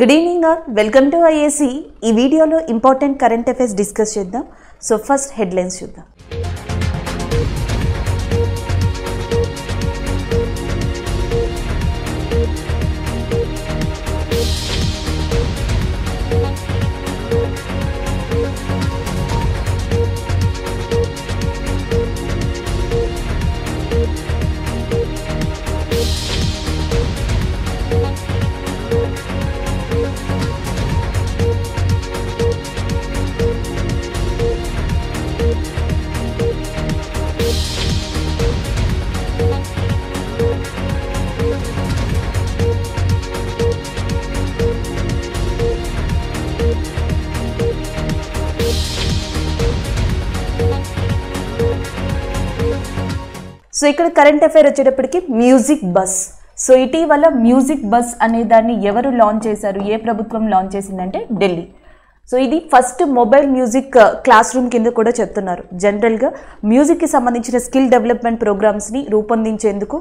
Good evening all welcome to IAC ఈ వీడియోలో important current affairs discuss చేద్దాం so first headlines చూద్దాం so ఇక్కడ కరెంట్ అఫైర్ వచ్చేటప్పటికి మ్యూజిక్ బస్ సో ఇటీవల మ్యూజిక్ బస్ అనే దాన్ని ఎవరు లాంచ్ చేశారు ఏ ప్రభుత్వం లాంచ్ చేసిందంటే ఢిల్లీ సో ఇది first mobile music uh, classroom కింద కూడా చెప్తున్నారు జనరల్గా మ్యూజిక్కి సంబంధించిన స్కిల్ డెవలప్మెంట్ ప్రోగ్రామ్స్ని రూపొందించేందుకు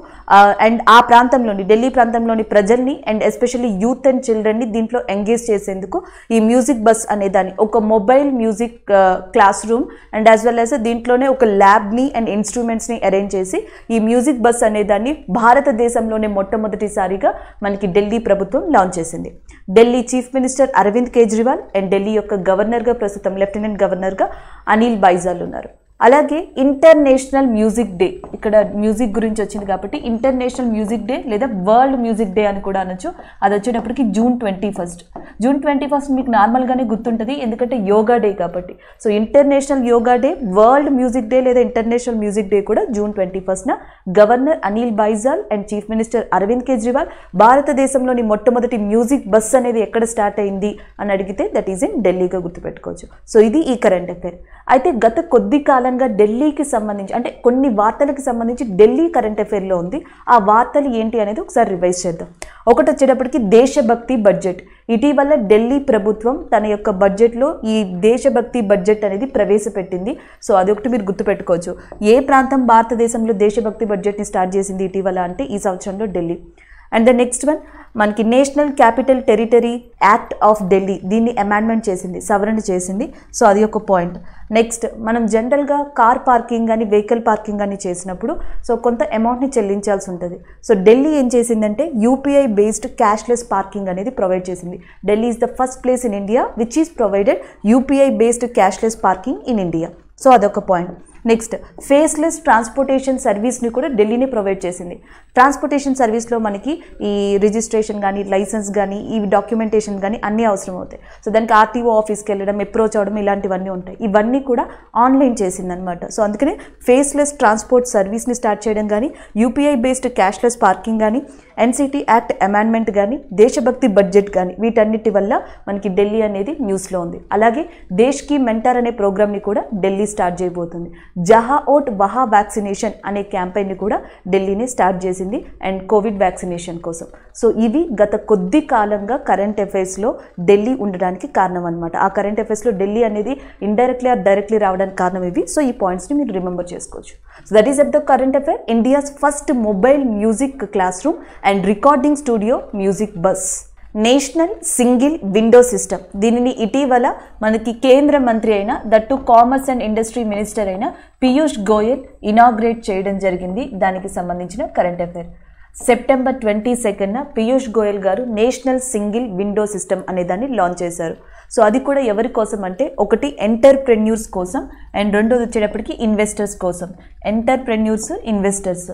అండ్ uh, ఆ ప్రాంతంలోని ఢిల్లీ ప్రాంతంలోని ప్రజల్ని అండ్ ఎస్పెషల్లీ యూత్ అండ్ చిల్డ్రన్ని దీంట్లో ఎంగేజ్ చేసేందుకు ఈ మ్యూజిక్ బస్ అనే దాన్ని ఒక mobile music uh, classroom and as well as దీంట్లోనే ఒక ల్యాబ్ని అండ్ ఇన్స్ట్రుమెంట్స్ని అరేంజ్ చేసి ఈ మ్యూజిక్ బస్ అనే దాన్ని భారతదేశంలోనే మొట్టమొదటిసారిగా మనకి ఢిల్లీ ప్రభుత్వం లాంచ్ చేసింది Delhi chief minister Arvind Kejriwal and Delhi యొక్క గవర్నర్గా ప్రస్తుతం లెఫ్టినెంట్ గవర్నర్గా అనిల్ బైజాల్ ఉన్నారు అలాగే ఇంటర్నేషనల్ మ్యూజిక్ డే ఇక్కడ మ్యూజిక్ గురించి వచ్చింది కాబట్టి ఇంటర్నేషనల్ మ్యూజిక్ డే లేదా వరల్డ్ మ్యూజిక్ డే అని కూడా అనొచ్చు అది వచ్చేటప్పటికి June twenty first June twenty first మీకు నార్మల్గానే గుర్తుంటుంది ఎందుకంటే యోగా డే కాబట్టి so international yoga day world music day లేదా ఇంటర్నేషనల్ మ్యూజిక్ డే కూడా జూన్ ట్వంటీ ఫస్ట్న governor Anil Baijal and chief minister Arvind Kejriwal భారతదేశంలోని మొట్టమొదటి మ్యూజిక్ బస్ అనేది ఎక్కడ స్టార్ట్ అయింది అని అడిగితే దట్ ఈజ్ ఇన్ ఢిల్లీగా గుర్తుపెట్టుకోవచ్చు సో ఇది ఈ కరెంట్ అఫైర్ అయితే గత కొద్ది కాలంగా ఢిల్లీకి సంబంధించి అంటే కొన్ని వార్తలకు సంబంధించి ఢిల్లీ కరెంట్ అఫైర్లో ఉంది ఆ వార్తలు ఏంటి అనేది ఒకసారి రివైజ్ చేద్దాం ఒకటి వచ్చేటప్పటికి దేశభక్తి బడ్జెట్ ఇటీవల ఢిల్లీ ప్రభుత్వం తన యొక్క బడ్జెట్లో ఈ దేశభక్తి బడ్జెట్ అనేది ప్రవేశపెట్టింది సో అది ఒకటి మీరు గుర్తుపెట్టుకోవచ్చు ఏ ప్రాంతం భారతదేశంలో దేశభక్తి బడ్జెట్ని స్టార్ట్ చేసింది ఇటీవల అంటే ఈ సంవత్సరంలో Delhi and the next one మనకి national capital territory act of Delhi దీన్ని అమెండ్మెంట్ చేసింది సవరణ చేసింది సో అది ఒక పాయింట్ నెక్స్ట్ మనం జనరల్గా కార్ పార్కింగ్ కానీ వెహికల్ పార్కింగ్ కానీ చేసినప్పుడు సో కొంత అమౌంట్ని చెల్లించాల్సి ఉంటుంది సో ఢిల్లీ ఏం చేసిందంటే యూపీఐ బేస్డ్ క్యాష్లెస్ పార్కింగ్ అనేది ప్రొవైడ్ చేసింది Delhi is the first place in India which is provided UPI based cashless parking in India so అదొక పాయింట్ నెక్స్ట్ ఫేస్లెస్ ట్రాన్స్పోర్టేషన్ సర్వీస్ని కూడా ఢిల్లీని ప్రొవైడ్ చేసింది ట్రాన్స్పోర్టేషన్ సర్వీస్లో మనకి ఈ రిజిస్ట్రేషన్ కానీ లైసెన్స్ కానీ ఈ డాక్యుమెంటేషన్ కానీ అన్నీ అవసరం అవుతాయి సో దానికి ఆర్టీఓ ఆఫీస్కి వెళ్ళడం అప్రోచ్ అవడం ఇలాంటివన్నీ ఉంటాయి ఇవన్నీ కూడా ఆన్లైన్ చేసిందనమాట సో అందుకనే ఫేస్లెస్ ట్రాన్స్పోర్ట్ సర్వీస్ని స్టార్ట్ చేయడం కానీ యూపీఐ బేస్డ్ క్యాష్లెస్ పార్కింగ్ కానీ ఎన్సిటీ యాక్ట్ అమెండ్మెంట్ కానీ దేశభక్తి బడ్జెట్ కానీ వీటన్నిటి వల్ల మనకి ఢిల్లీ అనేది న్యూస్లో ఉంది అలాగే దేశ్కి మెంటర్ అనే ప్రోగ్రామ్ని కూడా ఢిల్లీ స్టార్ట్ చేయబోతుంది జహా ఓట్ వహా వ్యాక్సినేషన్ అనే క్యాంపెయిన్ని కూడా ఢిల్లీని స్టార్ట్ చేసింది అండ్ కోవిడ్ వ్యాక్సినేషన్ కోసం సో ఇవి గత కొద్ది కాలంగా కరెంట్ అఫైర్స్లో ఢిల్లీ ఉండడానికి కారణం అనమాట ఆ కరెంట్ అఫైర్స్లో ఢిల్లీ అనేది ఇండైరెక్ట్లీ ఆర్ డైరెక్ట్లీ రావడానికి కారణం ఇవి సో ఈ పాయింట్స్ని మీరు రిమెంబర్ చేసుకోవచ్చు so that is at the current affair India's first mobile music classroom and recording studio music bus national single window system దీనిని ఇటీవల మనకి కేంద్ర మంత్రి అయిన that commerce and industry minister అయిన పీయూష్ గోయల్ ఇనాగ్రేట్ చేయడం జరిగింది దానికి సంబంధించిన కరెంట్ అఫైర్ సెప్టెంబర్ ట్వంటీ సెకండ్న పీయూష్ గోయల్ గారు నేషనల్ సింగిల్ విండో సిస్టమ్ అనే దాన్ని లాంచ్ చేశారు సో అది కూడా ఎవరి కోసం అంటే ఒకటి ఎంటర్ప్రెన్యూర్స్ కోసం అండ్ రెండోది వచ్చేటప్పటికి ఇన్వెస్టర్స్ కోసం ఎంటర్ప్రెన్యూర్స్ ఇన్వెస్టర్స్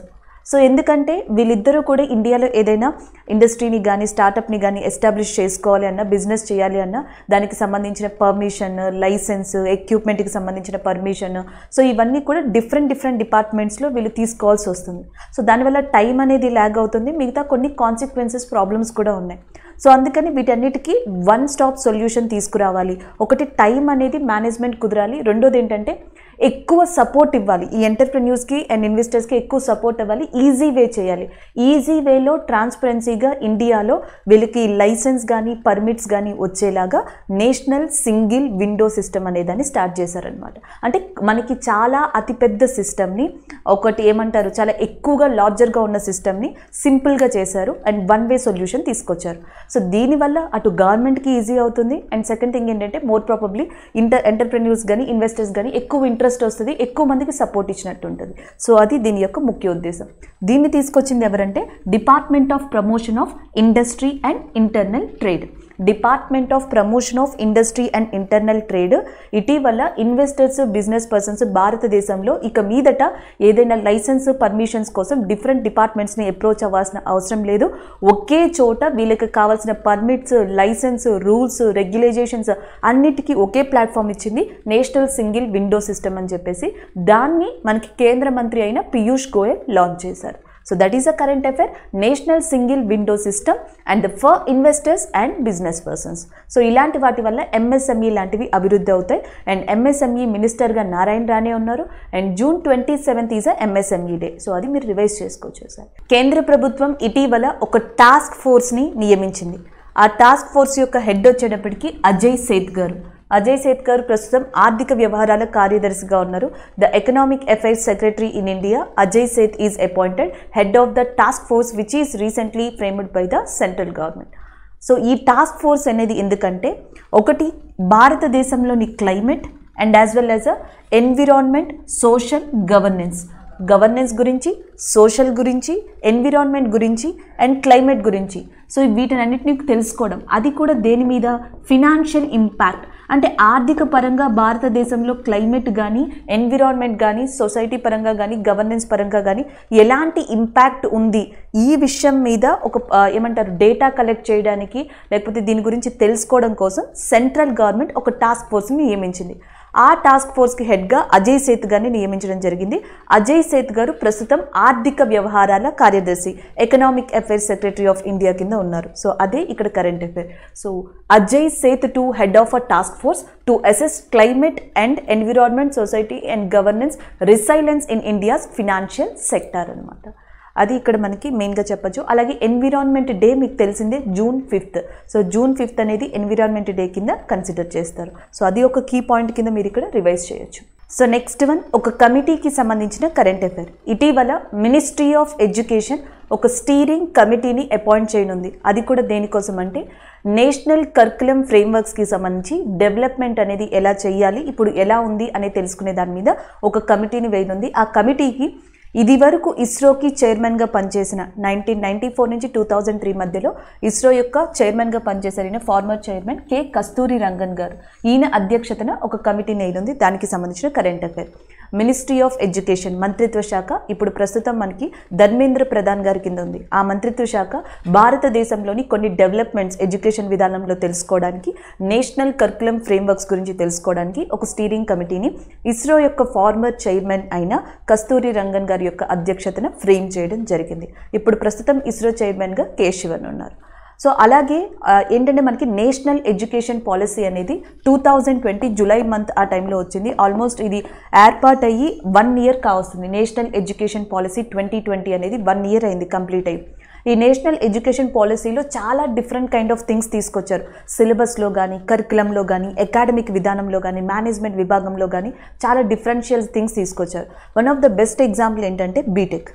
సో ఎందుకంటే వీళ్ళిద్దరూ కూడా ఇండియాలో ఏదైనా ఇండస్ట్రీని కానీ స్టార్టప్ని కానీ ఎస్టాబ్లిష్ చేసుకోవాలి అన్న బిజినెస్ చేయాలి అన్న దానికి సంబంధించిన పర్మిషన్ లైసెన్స్ ఎక్విప్మెంట్కి సంబంధించిన పర్మిషన్ సో ఇవన్నీ కూడా డిఫరెంట్ డిఫరెంట్ డిపార్ట్మెంట్స్లో వీళ్ళు తీసుకోవాల్సి వస్తుంది సో దానివల్ల టైం అనేది ల్యాగ్ అవుతుంది మిగతా కొన్ని కాన్సిక్వెన్సెస్ ప్రాబ్లమ్స్ కూడా ఉన్నాయి సో అందుకని వీటన్నిటికీ వన్ స్టాప్ సొల్యూషన్ తీసుకురావాలి ఒకటి టైం అనేది మేనేజ్మెంట్ కుదరాలి రెండోది ఏంటంటే ఎక్కువ సపోర్ట్ ఇవ్వాలి ఈ ఎంటర్ప్రెన్యూర్స్కి అండ్ ఇన్వెస్టర్స్కి ఎక్కువ సపోర్ట్ ఇవ్వాలి ఈజీ వే చేయాలి ఈజీ వేలో ట్రాన్స్పరెన్సీగా ఇండియాలో వీళ్ళకి లైసెన్స్ కానీ పర్మిట్స్ కానీ వచ్చేలాగా నేషనల్ సింగిల్ విండో సిస్టమ్ అనేదాన్ని స్టార్ట్ చేశారనమాట అంటే మనకి చాలా అతిపెద్ద సిస్టమ్ని ఒకటి ఏమంటారు చాలా ఎక్కువగా లార్జర్గా ఉన్న సిస్టమ్ని సింపుల్గా చేశారు అండ్ వన్ వే సొల్యూషన్ తీసుకొచ్చారు సో దీనివల్ల అటు గవర్నమెంట్కి ఈజీ అవుతుంది అండ్ సెకండ్ థింగ్ ఏంటంటే మోర్ ప్రాబబ్లీ ఇంటర్ ఎంటర్ప్రెన్యూర్స్ కానీ ఇన్వెస్టర్స్ కానీ ఎక్కువ ఇంట్రెస్ట్ ఇంట్రెస్ట్ వస్తుంది ఎక్కువ మందికి సపోర్ట్ ఇచ్చినట్టు ఉంటుంది సో అది దీని యొక్క ముఖ్య ఉద్దేశం దీన్ని తీసుకొచ్చింది ఎవరంటే department of promotion of industry and internal trade department of promotion of industry and internal trade ఇటీవల ఇన్వెస్టర్స్ బిజినెస్ పర్సన్స్ భారతదేశంలో ఇక మీదట ఏదైనా లైసెన్స్ పర్మిషన్స్ కోసం డిఫరెంట్ డిపార్ట్మెంట్స్ని అప్రోచ్ అవ్వాల్సిన అవసరం లేదు ఒకే చోట వీళ్ళకి కావాల్సిన పర్మిట్స్ లైసెన్స్ రూల్స్ రెగ్యులైజేషన్స్ అన్నిటికీ ఒకే ప్లాట్ఫామ్ ఇచ్చింది నేషనల్ సింగిల్ విండో సిస్టమ్ అని చెప్పేసి దాన్ని మనకి కేంద్ర మంత్రి అయిన పీయూష్ గోయల్ లాంచ్ చేశారు So that is a current affair, national single window system and for investors and business persons so ఇలాంటి వాటి వల్ల ఎంఎస్ఎంఈ e లాంటివి అభివృద్ధి అవుతాయి అండ్ ఎంఎస్ఎంఈ మినిస్టర్గా నారాయణ రానే ఉన్నారు and June twenty seventh is a MSME day so అది మీరు రివైజ్ చేసుకోవచ్చు సార్ కేంద్ర ప్రభుత్వం ఇటీవల ఒక టాస్క్ ఫోర్స్ని నియమించింది ఆ టాస్క్ ఫోర్స్ యొక్క హెడ్ వచ్చేటప్పటికి అజయ్ సేత్ గారు అజయ్ సేత్కర్ ప్రస్తుతం ఆర్థిక వ్యవహారాల కార్యదర్శిగా ఉన్నారు the economic affairs secretary in India Ajay Seth is appointed head of the task force which is recently framed by the central government so ఈ టాస్క్ ఫోర్స్ అనేది ఎందుకంటే ఒకటి భారతదేశంలోని climate and as well as a environment social governance governance గురించి social గురించి environment గురించి and climate గురించి so అన్నింటినీ తెలుసుకోవడం అది కూడా దేని మీద ఫినాన్షియల్ ఇంపాక్ట్ అంటే ఆర్థిక పరంగా భారతదేశంలో క్లైమేట్ కానీ ఎన్విరాన్మెంట్ కానీ సొసైటీ పరంగా కానీ గవర్నెన్స్ పరంగా కానీ ఎలాంటి ఇంపాక్ట్ ఉంది ఈ విషయం మీద ఒక ఏమంటారు డేటా కలెక్ట్ చేయడానికి లేకపోతే దీని గురించి తెలుసుకోవడం కోసం సెంట్రల్ గవర్నమెంట్ ఒక టాస్క్ ఫోర్స్ని నియమించింది ఆ టాస్క్ ఫోర్స్కి హెడ్గా అజయ్ సేత్ గారిని నియమించడం జరిగింది అజయ్ సేత్ గారు ప్రస్తుతం ఆర్థిక వ్యవహారాల కార్యదర్శి economic affairs secretary of India కింద ఉన్నారు సో అదే ఇక్కడ current affair so Ajay Seth to head of a task force to assess climate and environment society and governance resilience in India's financial sector అనమాట అది ఇక్కడ మనకి మెయిన్గా చెప్పచ్చు అలాగే ఎన్విరాన్మెంట్ డే మీకు తెలిసిందే June fifth so June fifth అనేది ఎన్విరాన్మెంట్ డే కింద కన్సిడర్ చేస్తారు సో అది ఒక కీ పాయింట్ కింద మీరు ఇక్కడ రివైజ్ చేయొచ్చు సో నెక్స్ట్ వన్ ఒక కమిటీకి సంబంధించిన కరెంట్ అఫైర్ ఇటీవల మినిస్ట్రీ ఆఫ్ ఎడ్యుకేషన్ ఒక స్టీరింగ్ కమిటీని అపాయింట్ చేయనుంది అది కూడా దేనికోసం అంటే నేషనల్ కరికులం ఫ్రేమ్వర్క్స్కి సంబంధించి డెవలప్మెంట్ అనేది ఎలా చేయాలి ఇప్పుడు ఎలా ఉంది అనేది తెలుసుకునే దాని మీద ఒక కమిటీని వేయనుంది ఆ కమిటీకి ఇది వరకు ఇస్రోకి చైర్మన్గా పనిచేసిన నైన్టీన్ నైన్టీ ఫోర్ నుంచి టూ థౌజండ్ త్రీ మధ్యలో ఇస్రో యొక్క చైర్మన్గా గా ఈయన former chairman K Kasturi Rangan garu ఈయన అధ్యక్షతన ఒక కమిటీ నేలుంది దానికి సంబంధించిన current affair ministry of education మంత్రిత్వ శాఖ ఇప్పుడు ప్రస్తుతం మనకి ధర్మేంద్ర ప్రధాన్ గారి కింద ఉంది ఆ మంత్రిత్వ శాఖ భారతదేశంలోని కొన్ని డెవలప్మెంట్స్ ఎడ్యుకేషన్ విధానంలో తెలుసుకోవడానికి నేషనల్ కరికులం ఫ్రేమ్వర్క్స్ గురించి తెలుసుకోవడానికి ఒక స్టీరింగ్ కమిటీని ఇస్రో యొక్క ఫార్మర్ చైర్మన్ అయిన కస్తూరి రంగన్ గారి యొక్క అధ్యక్షతన ఫ్రేమ్ చేయడం జరిగింది ఇప్పుడు ప్రస్తుతం ఇస్రో చైర్మన్గా కే శివన్ ఉన్నారు సో అలాగే ఏంటంటే మనకి నేషనల్ ఎడ్యుకేషన్ పాలసీ అనేది two thousand twenty July month ఆ టైంలో వచ్చింది ఆల్మోస్ట్ ఇది ఏర్పాటు అయ్యి వన్ ఇయర్ కావస్తుంది national education policy twenty twenty అనేది వన్ ఇయర్ అయింది కంప్లీట్ అయ్యి ఈ నేషనల్ ఎడ్యుకేషన్ పాలసీలో చాలా డిఫరెంట్ కైండ్ ఆఫ్ థింగ్స్ తీసుకొచ్చారు సిలబస్లో కానీ కరికులంలో కానీ అకాడమిక్ విధానంలో కానీ మేనేజ్మెంట్ విభాగంలో కానీ చాలా డిఫరెన్షియల్ థింగ్స్ తీసుకొచ్చారు one of the best example ఏంటంటే బీటెక్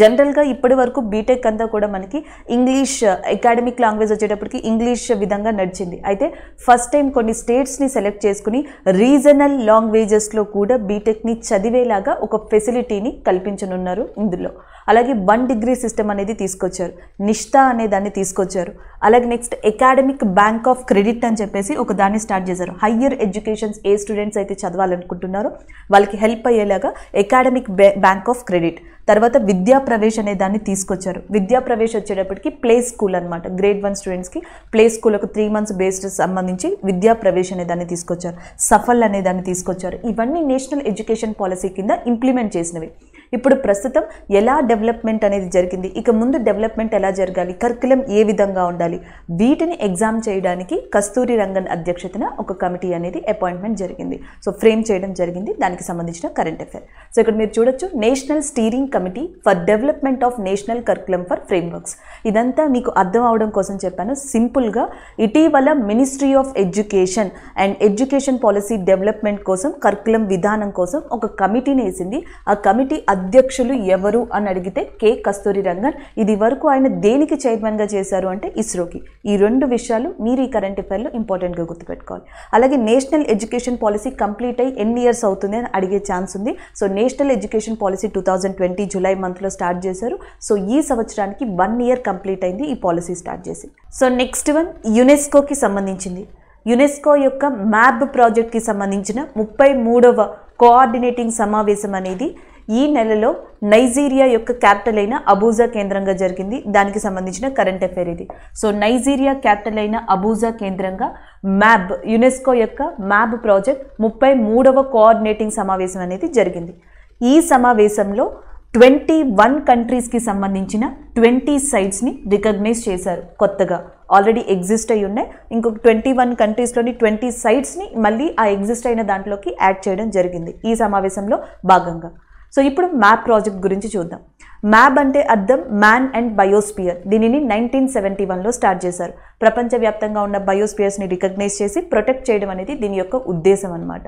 జనరల్గా ఇప్పటి వరకు బీటెక్ అంతా కూడా మనకి ఇంగ్లీష్ అకాడమిక్ లాంగ్వేజ్ వచ్చేటప్పటికి ఇంగ్లీష్ విధంగా నడిచింది అయితే ఫస్ట్ టైం కొన్ని స్టేట్స్ని సెలెక్ట్ చేసుకుని రీజనల్ లాంగ్వేజెస్లో కూడా బీటెక్ని చదివేలాగా ఒక ఫెసిలిటీని కల్పించనున్నారు ఇందులో అలాగే వన్ డిగ్రీ సిస్టమ్ అనేది తీసుకొచ్చారు నిష్ఠా అనే దాన్ని తీసుకొచ్చారు అలాగే next academic bank of credit అని చెప్పేసి ఒక దాన్ని స్టార్ట్ చేశారు హయ్యర్ ఎడ్యుకేషన్స్ ఏ స్టూడెంట్స్ అయితే చదవాలనుకుంటున్నారో వాళ్ళకి హెల్ప్ అయ్యేలాగా అకాడమిక్ బ్యాంక్ ఆఫ్ క్రెడిట్ తర్వాత విద్యా ప్రవేశ్ అనే దాన్ని తీసుకొచ్చారు విద్యా ప్రవేశ్ వచ్చేటప్పటికి ప్లే స్కూల్ అనమాట గ్రేడ్ వన్ స్టూడెంట్స్కి ప్లే స్కూల్కు త్రీ మంత్స్ బేస్డ్ సంబంధించి విద్యా ప్రవేశ్ అనే దాన్ని తీసుకొచ్చారు సఫల్ అనే దాన్ని తీసుకొచ్చారు ఇవన్నీ నేషనల్ ఎడ్యుకేషన్ పాలసీ కింద ఇంప్లిమెంట్ చేసినవి ఇప్పుడు ప్రస్తుతం ఎలా డెవలప్మెంట్ అనేది జరిగింది ఇక ముందు డెవలప్మెంట్ ఎలా జరగాలి కరికులం ఏ విధంగా ఉండాలి వీటిని ఎగ్జామ్ చేయడానికి కస్తూరి రంగన్ అధ్యక్షతన ఒక కమిటీ అనేది అపాయింట్మెంట్ జరిగింది సో ఫ్రేమ్ చేయడం జరిగింది దానికి సంబంధించిన కరెంట్ అఫైర్ సో ఇక్కడ మీరు చూడొచ్చు national steering committee for development of national curriculum for frameworks ఇదంతా మీకు అర్థం అవడం కోసం చెప్పాను సింపుల్గా ఇటీవల ministry of education and education policy development కోసం కరికులం విధానం కోసం ఒక కమిటీని వేసింది ఆ కమిటీ అధ్యక్షులు ఎవరు అని అడిగితే కె కస్తూరి రంగన్ ఇది వరకు ఆయన దేనికి చైర్మన్గా చేశారు అంటే ఇస్రోకి ఈ రెండు విషయాలు మీరు ఈ కరెంట్ అఫైర్లో ఇంపార్టెంట్గా గుర్తుపెట్టుకోవాలి అలాగే నేషనల్ ఎడ్యుకేషన్ పాలసీ కంప్లీట్ అయ్యి ఎన్ని ఇయర్స్ అవుతుంది అని అడిగే ఛాన్స్ ఉంది so national education policy two thousand twenty July మంత్లో స్టార్ట్ చేశారు సో ఈ సంవత్సరానికి వన్ ఇయర్ కంప్లీట్ అయింది ఈ పాలసీ స్టార్ట్ చేసి సో నెక్స్ట్ వన్ యునెస్కోకి సంబంధించింది యునెస్కో యొక్క మ్యాబ్ ప్రాజెక్ట్కి సంబంధించిన ముప్పై మూడవ కోఆర్డినేటింగ్ సమావేశం అనేది ఈ నెలలో నైజీరియా యొక్క క్యాపిటల్ అయిన అబూజా కేంద్రంగా జరిగింది దానికి సంబంధించిన కరెంట్ అఫైర్ ఇది సో నైజీరియా క్యాపిటల్ అయిన అబూజా కేంద్రంగా మ్యాబ్ యునెస్కో యొక్క మ్యాబ్ ప్రాజెక్ట్ ముప్పై మూడవ కోఆర్డినేటింగ్ సమావేశం అనేది జరిగింది ఈ సమావేశంలో ట్వంటీ వన్ కంట్రీస్కి సంబంధించిన ట్వంటీ సైట్స్ని రికగ్నైజ్ చేశారు కొత్తగా ఆల్రెడీ ఎగ్జిస్ట్ అయి ఉన్నాయి ఇంకొక ట్వంటీ వన్ కంట్రీస్లోని ట్వంటీ సైట్స్ని మళ్ళీ ఆ ఎగ్జిస్ట్ అయిన దాంట్లోకి యాడ్ చేయడం జరిగింది ఈ సమావేశంలో భాగంగా సో ఇప్పుడు మ్యాప్ ప్రాజెక్ట్ గురించి చూద్దాం మ్యాప్ అంటే అర్థం మ్యాన్ అండ్ బయోస్పియర్ దీనిని నైన్టీన్ సెవెంటీ వన్లో స్టార్ట్ చేశారు ప్రపంచవ్యాప్తంగా ఉన్న బయోస్పియర్స్ని రికగ్నైజ్ చేసి ప్రొటెక్ట్ చేయడం అనేది దీని యొక్క ఉద్దేశం అనమాట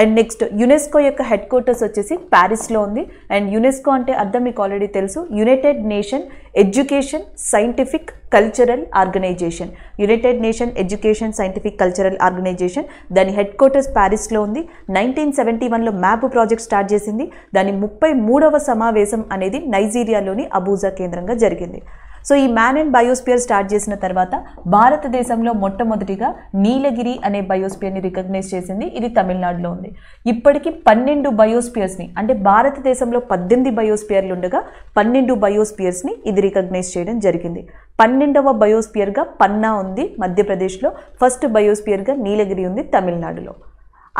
అండ్ నెక్స్ట్ యునెస్కో యొక్క హెడ్ క్వార్టర్స్ వచ్చేసి ప్యారిస్లో ఉంది అండ్ యునెస్కో అంటే అర్థం మీకు ఆల్రెడీ తెలుసు United Nation education scientific cultural organisation United Nation education scientific cultural organisation దాని హెడ్ క్వార్టర్స్ ప్యారిస్లో ఉంది నైన్టీన్ సెవెంటీ వన్లో మ్యాప్ ప్రాజెక్ట్ స్టార్ట్ చేసింది దాని ముప్పై మూడవ సమావేశం అనేది నైజీరియాలోని అబూజా కేంద్రంగా జరిగింది సో ఈ మ్యాన్ అండ్ బయోస్పియర్ స్టార్ట్ చేసిన తర్వాత భారతదేశంలో మొట్టమొదటిగా నీలగిరి అనే బయోస్పియర్ని రికగ్నైజ్ చేసింది ఇది తమిళనాడులో ఉంది ఇప్పటికీ పన్నెండు బయోస్పియర్స్ని అంటే భారతదేశంలో పద్దెనిమిది బయోస్పియర్లు ఉండగా పన్నెండు బయోస్పియర్స్ని ఇది రికగ్నైజ్ చేయడం జరిగింది పన్నెండవ బయోస్పియర్గా పన్నా ఉంది మధ్యప్రదేశ్లో ఫస్ట్ బయోస్పియర్గా నీలగిరి ఉంది తమిళనాడులో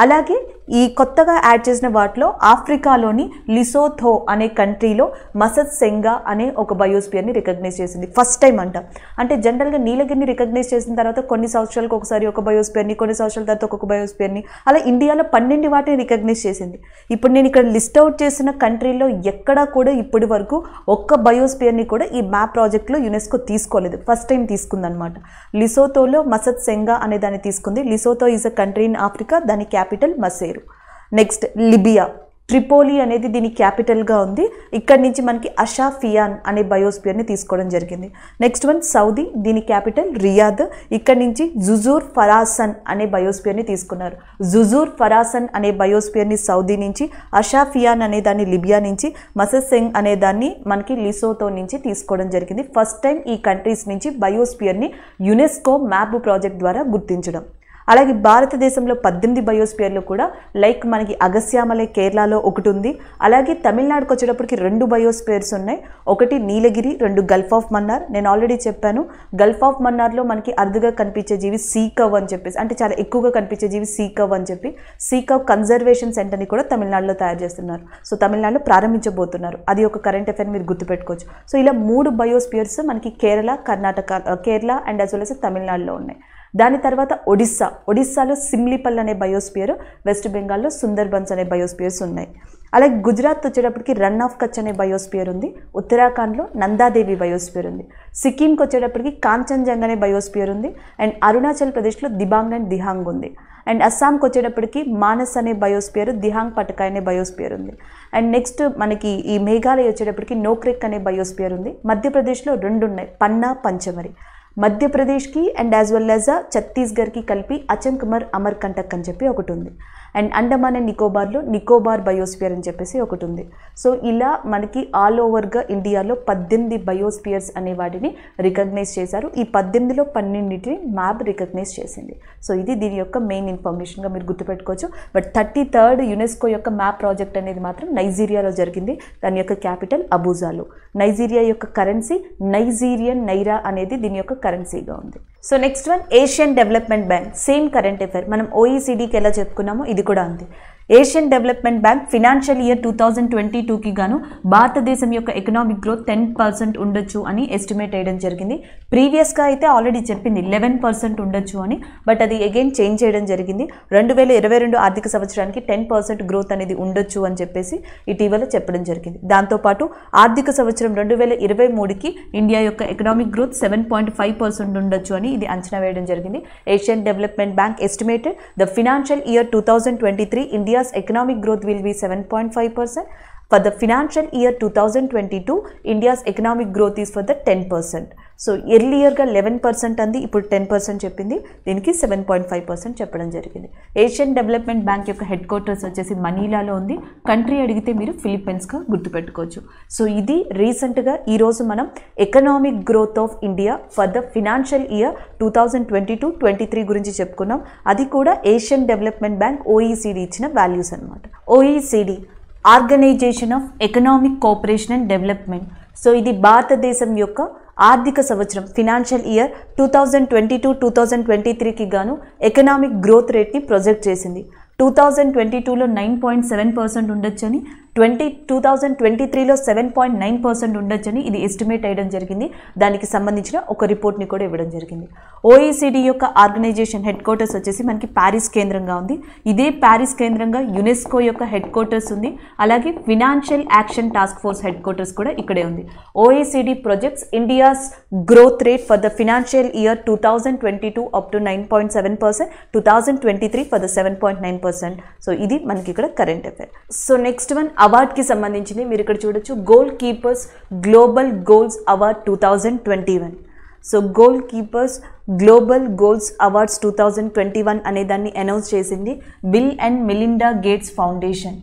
అలాగే ఈ కొత్తగా యాడ్ చేసిన వాటిలో ఆఫ్రికాలోని లిసోథో అనే కంట్రీలో మసద్ సెంగా అనే ఒక బయోస్పియర్ని రికగ్నైజ్ చేసింది ఫస్ట్ టైం అంట అంటే జనరల్గా నీలగిరిని రికగ్నైజ్ చేసిన తర్వాత కొన్ని సంవత్సరాలకు ఒకసారి ఒక బయోస్పియర్ని కొన్ని సంవత్సరాల తర్వాత ఒక బయోస్పియర్ని అలా ఇండియాలో పన్నెండు వాటిని రికగ్నైజ్ చేసింది ఇప్పుడు నేను ఇక్కడ లిస్ట్ అవుట్ చేసిన కంట్రీలో ఎక్కడా కూడా ఇప్పటి వరకు ఒక్క బయోస్పియర్ని కూడా ఈ మ్యాప్ ప్రాజెక్ట్లో యునెస్కో తీసుకోలేదు ఫస్ట్ టైం తీసుకుందనమాట లిసోతోలో మసద్ సెంగా అనే దాన్ని తీసుకుంది Lesotho is a country in Africa దాని cap capital Maseru next Libya Tripoli అనేది దీని క్యాపిటల్గా ఉంది ఇక్కడి నుంచి మనకి అషా ఫియాన్ అనే బయోస్పియర్ని తీసుకోవడం జరిగింది నెక్స్ట్ వన్ సౌదీ దీని క్యాపిటల్ రియాద్ ఇక్కడి నుంచి జుజూర్ ఫరాసన్ అనే బయోస్పియర్ని తీసుకున్నారు జుజూర్ ఫరాసన్ అనే బయోస్పియర్ని సౌదీ నుంచి అషా ఫియాన్ అనే దాన్ని లిబియా నుంచి మససెంగ్ అనే దాన్ని మనకి లిసోతో నుంచి తీసుకోవడం జరిగింది ఫస్ట్ టైం ఈ కంట్రీస్ నుంచి బయోస్పియర్ని యునెస్కో మ్యాప్ ప్రాజెక్ట్ ద్వారా గుర్తించడం అలాగే భారతదేశంలో పద్దెనిమిది బయోస్పియర్లు కూడా లైక్ మనకి అగస్యామలై కేరళలో ఒకటి ఉంది అలాగే తమిళనాడుకు వచ్చేటప్పటికి రెండు బయోస్పియర్స్ ఉన్నాయి ఒకటి నీలగిరి రెండు గల్ఫ్ ఆఫ్ మన్నార్ నేను ఆల్రెడీ చెప్పాను గల్ఫ్ ఆఫ్ మన్నార్లో మనకి అరుదుగా కనిపించే జీవి సీకవ్ అని చెప్పేసి అంటే చాలా ఎక్కువగా కనిపించే జీవి సీకవ్ అని చెప్పి సీకవ్ కన్జర్వేషన్ సెంటర్ని కూడా తమిళనాడులో తయారు చేస్తున్నారు సో తమిళనాడులో ప్రారంభించబోతున్నారు అది ఒక కరెంట్ అఫేర్ మీరు గుర్తుపెట్టుకోవచ్చు సో ఇలా మూడు బయోస్పియర్స్ మనకి Kerala Karnataka Kerala and as well as తమిళనాడులో ఉన్నాయి దాని తర్వాత ఒడిస్సా ఒడిస్సాలో సిమ్లిపల్ అనే బయోస్పియర్ వెస్ట్ బెంగాల్లో సుందర్బన్స్ అనే బయోస్పియర్స్ ఉన్నాయి అలాగే గుజరాత్ వచ్చేటప్పటికి రన్ ఆఫ్ కచ్ అనే బయోస్పియర్ ఉంది ఉత్తరాఖండ్లో నందాదేవి బయోస్పియర్ ఉంది సిక్కింకి వచ్చేటప్పటికి కాంచన్జంగ్ అనే బయోస్పియర్ ఉంది అండ్ అరుణాచల్ ప్రదేశ్లో దిబాంగ్ అండ్ దిహాంగ్ ఉంది అండ్ అస్సాంకి వచ్చేటప్పటికి మానస్ అనే బయోస్పియర్ దిహాంగ్ పటకాయ్ అనే బయోస్పియర్ ఉంది అండ్ నెక్స్ట్ మనకి ఈ మేఘాలయ వచ్చేటప్పటికి నోక్రెక్ అనే బయోస్పియర్ ఉంది మధ్యప్రదేశ్లో రెండు ఉన్నాయి పన్నా పంచమరి మధ్య మధ్యప్రదేశ్కి అండ్ యాజ్ వెల్ యాజ్ ఛత్తీస్గఢ్కి కలిపి అమర్ కంటక్ అని చెప్పి ఒకటి ఉంది అండ్ అండమాన్ అండ్ నికోబార్లో నికోబార్ బయోస్పియర్ అని చెప్పేసి ఒకటి ఉంది సో ఇలా మనకి ఆల్ ఓవర్గా ఇండియాలో పద్దెనిమిది బయోస్పియర్స్ అనే వాటిని రికగ్నైజ్ చేశారు ఈ పద్దెనిమిదిలో పన్నెండింటిని మ్యాప్ రికగ్నైజ్ చేసింది సో ఇది దీని యొక్క మెయిన్ ఇన్ఫర్మేషన్గా మీరు గుర్తుపెట్టుకోవచ్చు బట్ థర్టీ థర్డ్ యునెస్కో యొక్క మ్యాప్ ప్రాజెక్ట్ అనేది మాత్రం నైజీరియాలో జరిగింది దాని యొక్క క్యాపిటల్ అబూజాలో నైజీరియా యొక్క కరెన్సీ నైజీరియన్ నైరా అనేది దీని యొక్క కరెన్సీగా ఉంది so next one Asian development bank same current affair మనం ఓఈసీడీకి e ఎలా చెప్పుకున్నామో ఇది కూడా ఉంది Asian development bank financial year two thousand twenty టూకి గాను భారతదేశం యొక్క ఎకనామిక్ గ్రోత్ టెన్ పర్సెంట్ ఉండొచ్చు అని ఎస్టిమేట్ వేయడం జరిగింది ప్రీవియస్గా అయితే ఆల్రెడీ చెప్పింది లెవెన్ పర్సెంట్ ఉండొచ్చు అని బట్ అది అగైన్ చేంజ్ చేయడం జరిగింది రెండు వేల ఇరవై రెండు ఆర్థిక సంవత్సరానికి టెన్ పర్సెంట్ గ్రోత్ అనేది ఉండొచ్చు అని చెప్పేసి ఇటీవల చెప్పడం జరిగింది దాంతోపాటు ఆర్థిక సంవత్సరం రెండు వేల ఇరవై మూడుకి ఇండియా యొక్క economic growth seven point five percent ఉండొచ్చు అని ఇది అంచనా వేయడం జరిగింది Asian development bank estimated the financial year two thousand twenty three India India's economic growth will be 7.5 percent for the financial year two thousand twenty two India's economic growth is for the ten percent so ఎర్లియర్గా eleven percent అంది ఇప్పుడు ten percent చెప్పింది దీనికి seven point five percent చెప్పడం జరిగింది Asian development bank యొక్క headquarters వచ్చేసి మనీలాలో ఉంది కంట్రీ అడిగితే మీరు ఫిలిప్పీన్స్గా గుర్తుపెట్టుకోవచ్చు సో ఇది రీసెంట్గా ఈరోజు మనం economic growth of India for the financial year two thousand twenty two twenty three గురించి చెప్పుకున్నాం అది కూడా ఏషియన్ డెవలప్మెంట్ బ్యాంక్ ఓఈసీడీ ఇచ్చిన వాల్యూస్ అనమాట OECD organisation of economic cooperation and development so ఇది భారతదేశం యొక్క ఆర్థిక సంవత్సరం financial year two thousand twenty two two thousand twenty త్రీకి గాను ఎకనామిక్ గ్రోత్ రేట్ని ప్రొజెక్ట్ చేసింది టూ థౌజండ్ ట్వంటీ టూలో నైన్ పాయింట్ సెవెన్ పర్సెంట్ ఉండొచ్చని ట్వంటీ టూ థౌజండ్ ట్వంటీ త్రీలో సెవెన్ పాయింట్ నైన్ పర్సెంట్ ఉండొచ్చని ఇది ఎస్టిమేట్ అయ్యడం జరిగింది దానికి సంబంధించిన ఒక రిపోర్ట్ని కూడా ఇవ్వడం జరిగింది ఓఈసీడీ e యొక్క ఆర్గనైజేషన్ హెడ్ క్వార్టర్స్ వచ్చేసి మనకి ప్యారిస్ కేంద్రంగా ఉంది ఇదే ప్యారిస్ కేంద్రంగా యునెస్కో యొక్క హెడ్ క్వార్టర్స్ ఉంది అలాగే financial action task force headquarters కూడా ఇక్కడే ఉంది OECD projects India's growth rate for the financial year two thousand twenty two up to nine point seven percent two thousand twenty three for the seven point nine percent so ఇది మనకి ఇక్కడ current affair so next one అవార్డ్కి సంబంధించింది మీరు ఇక్కడ చూడొచ్చు goal keepers global goals award two thousand twenty one so goal keepers global goals awards two thousand twenty one అనే దాన్ని అనౌన్స్ చేసింది Bill and Melinda Gates Foundation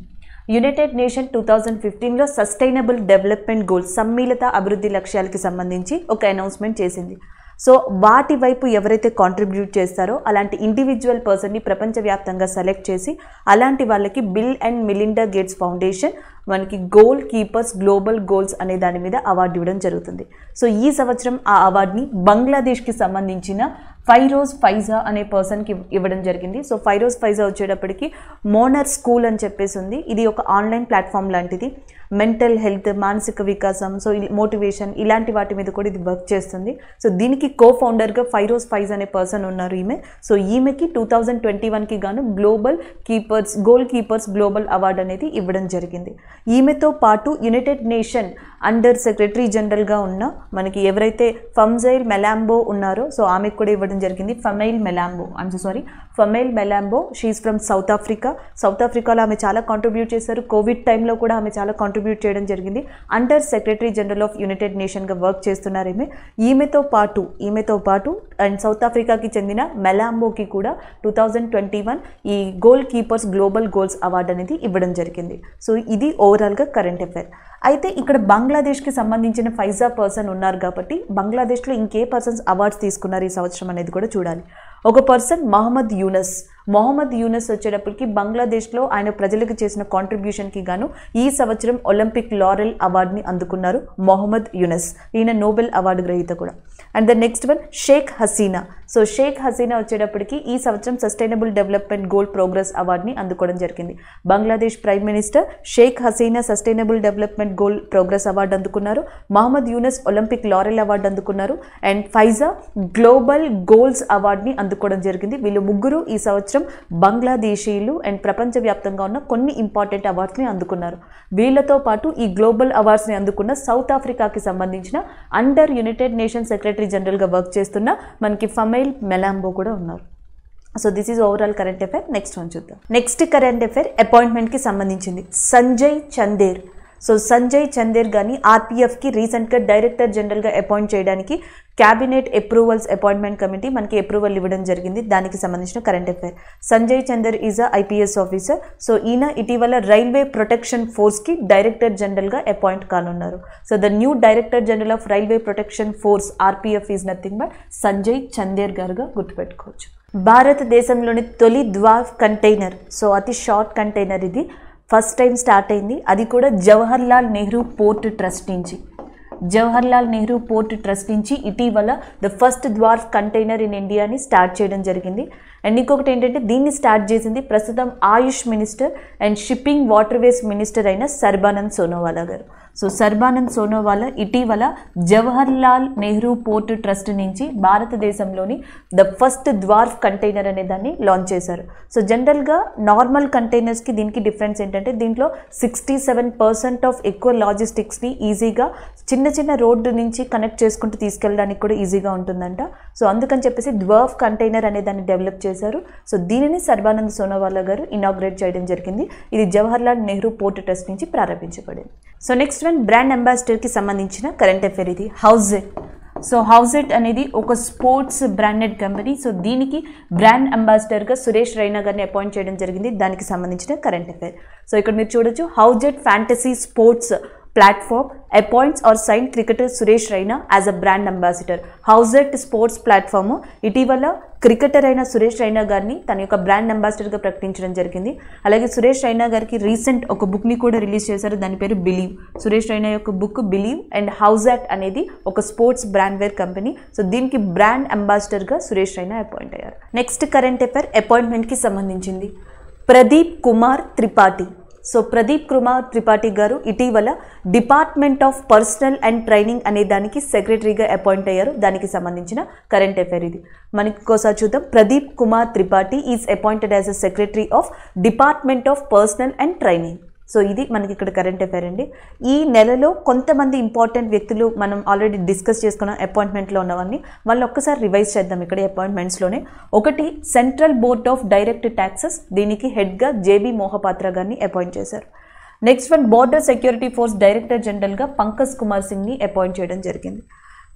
United Nation two thousand ఫిఫ్టీన్లో sustainable development goals సమ్మిళిత అభివృద్ధి లక్ష్యాలకి సంబంధించి ఒక announcement చేసింది so వాటి వైపు ఎవరైతే కాంట్రిబ్యూట్ చేస్తారో అలాంటి ఇండివిజువల్ పర్సన్ని ప్రపంచవ్యాప్తంగా సెలెక్ట్ చేసి అలాంటి వాళ్ళకి Bill and Melinda Gates Foundation మనకి గోల్ కీపర్స్ గ్లోబల్ గోల్స్ అనే దాని మీద అవార్డు ఇవ్వడం జరుగుతుంది సో ఈ సంవత్సరం ఆ అవార్డుని బంగ్లాదేశ్కి సంబంధించిన ఫైరోజ్ ఫైజా అనే పర్సన్కి ఇవ్వడం జరిగింది సో ఫైరోజ్ ఫైజా వచ్చేటప్పటికి మోనర్ స్కూల్ అని చెప్పేసి ఉంది ఇది ఒక ఆన్లైన్ ప్లాట్ఫామ్ లాంటిది మెంటల్ హెల్త్ మానసిక వికాసం సో మోటివేషన్ ఇలాంటి వాటి మీద కూడా ఇది వర్క్ చేస్తుంది సో దీనికి కో ఫౌండర్గా ఫైరోస్ ఫైజ్ అనే పర్సన్ ఉన్నారు ఈమె సో ఈమెకి టూ థౌజండ్ ట్వంటీ వన్కి గాను global keepers goal keepers global award అనేది ఇవ్వడం జరిగింది ఈమెతో పాటు యునైటెడ్ నేషన్ అండర్ సెక్రటరీ జనరల్గా ఉన్న మనకి ఎవరైతే ఫమ్జైల్ మెలాంబో ఉన్నారో సో ఆమెకు కూడా ఇవ్వడం జరిగింది Phumzile Mlambo I'm so sorry Phumzile Mlambo she from South Africa South ఆఫ్రికాలో ఆమె చాలా కాంట్రిబ్యూట్ చేశారు కోవిడ్ టైంలో కూడా ఆమె చాలా కాంట్రిబ్యూట్ చేయడం జరిగింది under secretary general of United నేషన్గా వర్క్ చేస్తున్నారు ఈమె ఈమెతో పాటు ఈమెతో పాటు అండ్ సౌత్ ఆఫ్రికాకి చెందిన మెలాంబోకి కూడా టూ థౌజండ్ ట్వంటీ వన్ ఈ goal keepers global goals award అనేది ఇవ్వడం జరిగింది సో ఇది ఓవరాల్గా కరెంట్ అఫైర్ అయితే ఇక్కడ బంగ్ బంగ్లాదేశ్కి సంబంధించిన ఫైజా పర్సన్ ఉన్నారు కాబట్టి బంగ్లాదేశ్లో ఇంకే పర్సన్స్ అవార్డ్స్ తీసుకున్నారు ఈ సంవత్సరం అనేది కూడా చూడాలి ఒక పర్సన్ మహమ్మద్ యూనస్ మొహమ్మద్ యూనస్ వచ్చేటప్పటికి బంగ్లాదేశ్లో ఆయన ప్రజలకు చేసిన కాంట్రిబ్యూషన్కి గాను ఈ సంవత్సరం ఒలింపిక్ లారెల్ అవార్డుని అందుకున్నారు మొహమ్మద్ యూనస్ ఈయన నోబెల్ అవార్డు గ్రహీత కూడా and the next one Sheikh Hasina so Sheikh Hasina వచ్చేటప్పటికి ఈ సంవత్సరం సస్టైనబుల్ డెవలప్మెంట్ గోల్డ్ ప్రోగ్రెస్ అవార్డుని అందుకోవడం జరిగింది Bangladesh prime minister Sheikh Hasina sustainable development gold progress award అందుకున్నారు Muhammad Yunus Olympic laurel award అందుకున్నారు అండ్ ఫైజా గ్లోబల్ గోల్స్ అవార్డుని అందుకోవడం జరిగింది వీళ్ళు ముగ్గురు ఈ సంవత్సరం కోసం బంగ్లాదేశీయులు అండ్ ప్రపంచవ్యాప్తంగా ఉన్న కొన్ని ఇంపార్టెంట్ అవార్డ్స్ని అందుకున్నారు వీళ్ళతో పాటు ఈ గ్లోబల్ అవార్డ్స్ని అందుకున్న సౌత్ ఆఫ్రికాకి సంబంధించిన అండర్ యునైటెడ్ నేషన్ సెక్రటరీ జనరల్గా వర్క్ చేస్తున్న మనకి ఫమైల్ మెలాంబో కూడా ఉన్నారు so this is overall current affair next one చూద్దాం నెక్స్ట్ కరెంట్ అఫైర్ అపాయింట్మెంట్కి సంబంధించింది సంజయ్ చందేర్ సో సంజయ్ చందేర్ గాని ఆర్పీఎఫ్కి రీసెంట్గా డైరెక్టర్ జనరల్గా అపాయింట్ చేయడానికి క్యాబినెట్ అప్రూవల్స్ అపాయింట్మెంట్ కమిటీ మనకి అప్రూవల్ ఇవ్వడం జరిగింది దానికి సంబంధించిన current affair Sanjay Chander is a IPS officer so ఈయన ఇటీవల రైల్వే ప్రొటెక్షన్ ఫోర్స్కి డైరెక్టర్ జనరల్గా అపాయింట్ కానున్నారు so the new director general of railway protection force RPF is nothing but Sanjay Chander గారుగా గుర్తుపెట్టుకోవచ్చు భారతదేశంలోని తొలి ద్వా కంటైనర్ సో అతి షార్ట్ కంటైనర్ ఇది ఫస్ట్ టైం స్టార్ట్ అయింది అది కూడా జవహర్లాల్ నెహ్రూ పోర్ట్ ట్రస్ట్ నుంచి జవహర్లాల్ నెహ్రూ పోర్ట్ ట్రస్ట్ నుంచి ఇటీవల the first dwarf container in ఇండియాని స్టార్ట్ చేయడం జరిగింది అండ్ ఇంకొకటి ఏంటంటే దీన్ని స్టార్ట్ చేసింది ప్రస్తుతం Ayush minister and shipping waterways minister అయిన సర్బానంద్ సోనోవాలా గారు సో సర్బానంద్ సోనోవాల్ ఇటీవల జవహర్లాల్ నెహ్రూ పోర్ట్ ట్రస్ట్ నుంచి భారతదేశంలోని ద ఫస్ట్ ద్వార్ఫ్ కంటైనర్ అనే దాన్ని లాంచ్ చేశారు సో జనరల్గా నార్మల్ కంటైనర్స్కి దీనికి డిఫరెన్స్ ఏంటంటే దీంట్లో సిక్స్టీ సెవెన్ పర్సెంట్ ఆఫ్ ఎక్కువ లాజిస్టిక్స్ని ఈజీగా చిన్న చిన్న రోడ్డు నుంచి కనెక్ట్ చేసుకుంటూ తీసుకెళ్ళడానికి కూడా ఈజీగా ఉంటుందంట సో అందుకని చెప్పేసి ద్వార్ఫ్ కంటైనర్ అనే దాన్ని డెవలప్ చేశారు సో దీనిని సర్బానంద్ సోనోవాలా గారు ఇనాగ్రేట్ చేయడం జరిగింది ఇది జవహర్లాల్ నెహ్రూ పోర్ట్ ట్రస్ట్ నుంచి ప్రారంభించబడింది సో నెక్స్ట్ రెస్టారెంట్ బ్రాండ్ అంబాసిడర్కి సంబంధించిన కరెంట్ అఫేర్ ఇది హౌజెట్ సో హౌజెట్ అనేది ఒక స్పోర్ట్స్ బ్రాండెడ్ కంపెనీ సో దీనికి బ్రాండ్ అంబాసిడర్గా సురేష్ రైనా గారిని అపాయింట్ చేయడం జరిగింది దానికి సంబంధించిన కరెంట్ అఫేర్ సో ఇక్కడ మీరు చూడొచ్చు Howzat fantasy sports platform appoints or signed cricketer Suresh Raina as a brand ambassador. Howzat sports platform ఇటీవల క్రికెటర్ అయిన సురేష్ రైనా గారిని తన యొక్క బ్రాండ్ అంబాసిడర్గా ప్రకటించడం జరిగింది అలాగే సురేష్ రైనా గారికి రీసెంట్ ఒక బుక్ని కూడా రిలీజ్ చేశారు దాని పేరు బిలీవ్ సురేష్ రైనా యొక్క బుక్ బిలీవ్ అండ్ హౌజాట్ అనేది ఒక sports brand wear company so దీనికి బ్రాండ్ అంబాసిడర్గా సురేష్ రైనా అపాయింట్ అయ్యారు నెక్స్ట్ కరెంట్ అఫైర్ అపాయింట్మెంట్కి సంబంధించింది ప్రదీప్ కుమార్ త్రిపాఠి సో ప్రదీప్ కుమార్ త్రిపాఠి గారు ఇటీవల department of personnel and training అనే దానికి సెక్రటరీగా అపాయింట్ అయ్యారు దానికి సంబంధించిన కరెంట్ అఫైర్ ఇది మనకోసారి చూద్దాం Pradeep Kumar Tripathi is appointed as a secretary of department of personnel and training so ఇది మనకి ఇక్కడ కరెంట్ అఫేర్ అండి ఈ నెలలో కొంతమంది ఇంపార్టెంట్ వ్యక్తులు మనం ఆల్రెడీ డిస్కస్ చేసుకున్నాం అపాయింట్మెంట్లో ఉన్నవన్నీ వాళ్ళు ఒక్కసారి రివైజ్ చేద్దాం ఇక్కడ అపాయింట్మెంట్స్లోనే ఒకటి central board of direct taxes దీనికి హెడ్గా జేబీ మోహపాత్ర గారిని అపాయింట్ చేశారు next one border security force director జనరల్గా పంకజ్ కుమార్ సింగ్ని అపాయింట్ చేయడం జరిగింది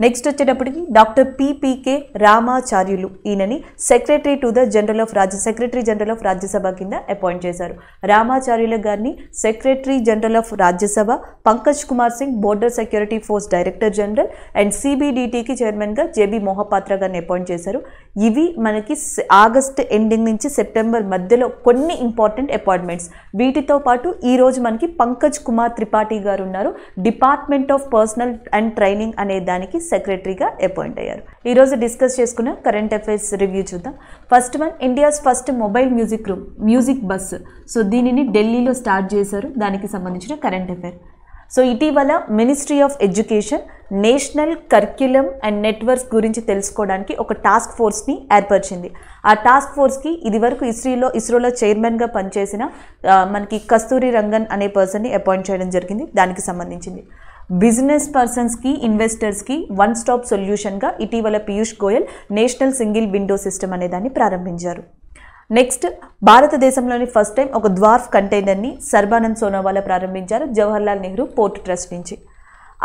నెక్స్ట్ వచ్చేటప్పటికి డాక్టర్ పిపికే రామాచార్యులు ఈయనని secretary to the general of Rajya secretary general of Rajya Sabha కింద అపాయింట్ చేశారు రామాచార్యుల గారిని secretary general of Rajya Sabha Pankaj Kumar Singh border security force director general and సిబిడిటీకి చైర్మన్గా జేబి మోహపాత్ర గారిని అపాయింట్ చేశారు ఇవి మనకి ఆగస్ట్ ఎండింగ్ నుంచి సెప్టెంబర్ మధ్యలో కొన్ని ఇంపార్టెంట్ అపాయింట్మెంట్స్ వీటితో పాటు ఈరోజు మనకి పంకజ్ కుమార్ త్రిపాఠి గారు ఉన్నారు department of personnel and training అనే దానికి సెక్రటరీగా అపాయింట్ అయ్యారు ఈరోజు డిస్కస్ చేసుకున్న కరెంట్ అఫైర్స్ రివ్యూ చూద్దాం first one India's first mobile music room music bus so దీనిని ఢిల్లీలో స్టార్ట్ చేశారు దానికి సంబంధించిన కరెంట్ అఫైర్ సో ఇటీవల ministry of education national curriculum and networks గురించి తెలుసుకోవడానికి ఒక టాస్క్ ఫోర్స్ని ఏర్పరిచింది ఆ టాస్క్ ఫోర్స్కి ఇది వరకు ఇస్రోలో చైర్మన్గా పనిచేసిన మనకి కస్తూరి రంగన్ అనే పర్సన్ని అపాయింట్ చేయడం జరిగింది దానికి సంబంధించింది బిజినెస్ పర్సన్స్కి ఇన్వెస్టర్స్కి వన్ స్టాప్ సొల్యూషన్గా ఇటీవల Piyush Goyal national single window system అనే దాన్ని ప్రారంభించారు నెక్స్ట్ భారతదేశంలోని ఫస్ట్ టైం ఒక ద్వార్ఫ్ కంటైనర్ని సర్బానంద్ సోనోవాలా ప్రారంభించారు జవహర్లాల్ నెహ్రూ పోర్ట్ ట్రస్ట్ నుంచి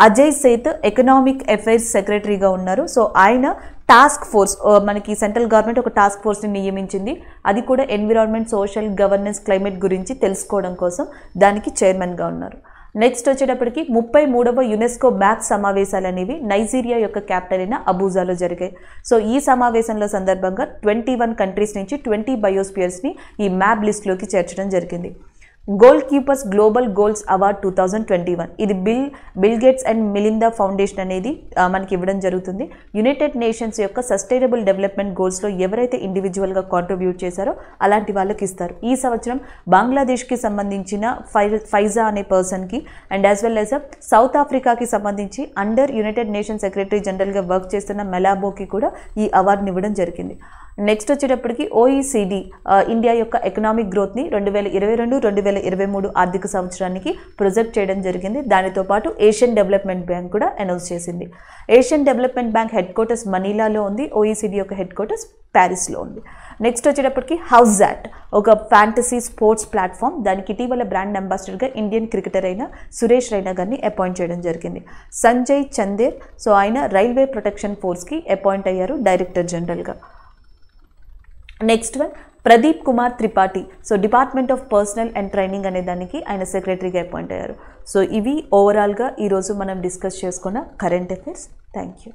అజయ్ సేత్ ఎకనామిక్ అఫైర్స్ సెక్రటరీగా ఉన్నారు సో ఆయన టాస్క్ ఫోర్స్ మనకి సెంట్రల్ గవర్నమెంట్ ఒక టాస్క్ ఫోర్స్ని నియమించింది అది కూడా ఎన్విరాన్మెంట్ సోషల్ గవర్నెన్స్ క్లైమేట్ గురించి తెలుసుకోవడం కోసం దానికి చైర్మన్గా ఉన్నారు నెక్స్ట్ వచ్చేటప్పటికి ముప్పై మూడవ యునెస్కో మ్యాప్ సమావేశాలు అనేవి నైజీరియా యొక్క క్యాపిటల్ అయిన అబూజాలో జరిగాయి సో ఈ సమావేశంలో సందర్భంగా ట్వంటీ వన్ కంట్రీస్ నుంచి ట్వంటీ బయోస్పియర్స్ని ఈ మ్యాప్ లిస్ట్లోకి చేర్చడం జరిగింది goal keepers global goals award two thousand twenty one ఇది bill bill gates and Melinda foundation అనేది మనకి ఇవ్వడం జరుగుతుంది యునైటెడ్ నేషన్స్ యొక్క సస్టైనబుల్ డెవలప్మెంట్ గోల్స్లో ఎవరైతే ఇండివిజువల్గా కాంట్రిబ్యూట్ చేశారో అలాంటి వాళ్ళకి ఇస్తారు ఈ సంవత్సరం బంగ్లాదేశ్కి సంబంధించిన ఫై ఫైజా అనే పర్సన్కి and as well as south ఆఫ్రికాకి సంబంధించి అండర్ యునైటెడ్ నేషన్స్ సెక్రటరీ జనరల్గా వర్క్ చేస్తున్న మెలాబోకి కూడా ఈ అవార్డుని ఇవ్వడం జరిగింది నెక్స్ట్ వచ్చేటప్పటికి ఓఈసీడీ ఇండియా e యొక్క ఎకనామిక్ గ్రోత్ని రెండు వేల ఇరవై రెండు రెండు వేల ఇరవై మూడు ఆర్థిక సంవత్సరానికి ప్రొజెక్ట్ చేయడం జరిగింది దానితో పాటు ఏషియన్ డెవలప్మెంట్ బ్యాంక్ కూడా అనౌన్స్ చేసింది Asian development bank headquarters మనీలాలో ఉంది ఓఈసీడీ e యొక్క హెడ్ క్వార్టర్స్ ప్యారిస్లో ఉంది నెక్స్ట్ వచ్చేటప్పటికి హౌస్ జాట్ ఒక ఫ్యాంటసీ స్పోర్ట్స్ ప్లాట్ఫామ్ దానికి ఇటీవల బ్రాండ్ అంబాసిడర్గా ఇండియన్ క్రికెటర్ అయిన సురేష్ రైనా గారిని అపాయింట్ చేయడం జరిగింది సంజయ్ చందేర్ సో ఆయన రైల్వే ప్రొటెక్షన్ ఫోర్స్కి అపాయింట్ అయ్యారు డైరెక్టర్ జనరల్గా next one Pradeep Kumar Tripathi so department of personnel and training అనే దానికి ఆయన సెక్రటరీగా అపాయింట్ అయ్యారు సో ఇవి ఓవరాల్గా ఈరోజు మనం డిస్కస్ చేసుకున్న కరెంట్ అఫైర్స్ థ్యాంక్ యూ